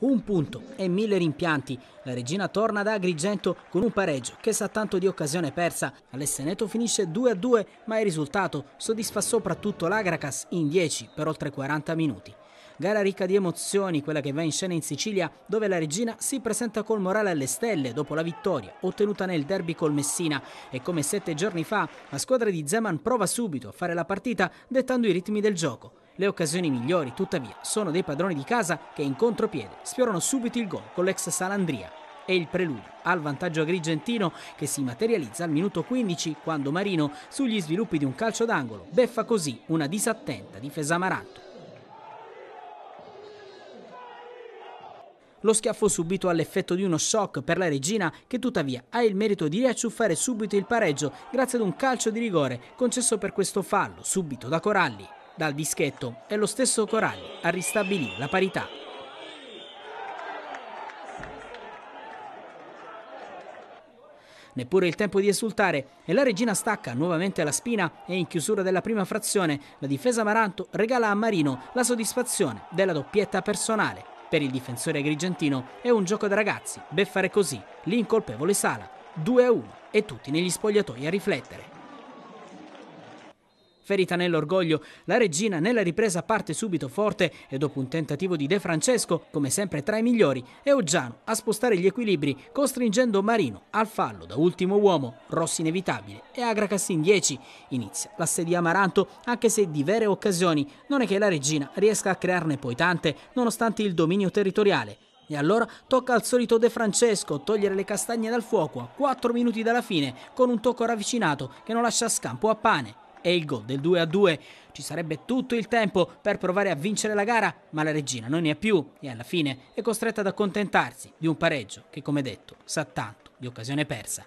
un punto e mille rimpianti. La regina torna da Agrigento con un pareggio che sa tanto di occasione persa. Alesseneto finisce 2-2 ma il risultato soddisfa soprattutto l'Agracas in 10 per oltre 40 minuti. Gara ricca di emozioni, quella che va in scena in Sicilia, dove la regina si presenta col morale alle stelle dopo la vittoria ottenuta nel derby col Messina e come sette giorni fa la squadra di Zeman prova subito a fare la partita dettando i ritmi del gioco. Le occasioni migliori, tuttavia, sono dei padroni di casa che in contropiede sfiorano subito il gol con l'ex Salandria e il preludio al vantaggio agrigentino che si materializza al minuto 15 quando Marino, sugli sviluppi di un calcio d'angolo, beffa così una disattenta difesa Maranto. Lo schiaffo subito ha l'effetto di uno shock per la regina che tuttavia ha il merito di riacciuffare subito il pareggio grazie ad un calcio di rigore concesso per questo fallo subito da Coralli. Dal dischetto e lo stesso Coralli a ristabilire la parità. Neppure il tempo di esultare e la regina stacca nuovamente la spina e in chiusura della prima frazione la difesa Maranto regala a Marino la soddisfazione della doppietta personale. Per il difensore grigentino è un gioco da ragazzi, beffare così, l'incolpevole Sala, 2-1 e tutti negli spogliatoi a riflettere. Ferita nell'orgoglio, la regina nella ripresa parte subito forte e dopo un tentativo di De Francesco, come sempre tra i migliori, è Oggiano a spostare gli equilibri, costringendo Marino al fallo da ultimo uomo, Rossi inevitabile e Agracassi in 10. Inizia la sedia Amaranto, anche se di vere occasioni non è che la regina riesca a crearne poi tante, nonostante il dominio territoriale. E allora tocca al solito De Francesco togliere le castagne dal fuoco a 4 minuti dalla fine con un tocco ravvicinato che non lascia scampo a pane e il gol del 2 a 2. Ci sarebbe tutto il tempo per provare a vincere la gara, ma la regina non ne ha più e alla fine è costretta ad accontentarsi di un pareggio che, come detto, sa tanto di occasione persa.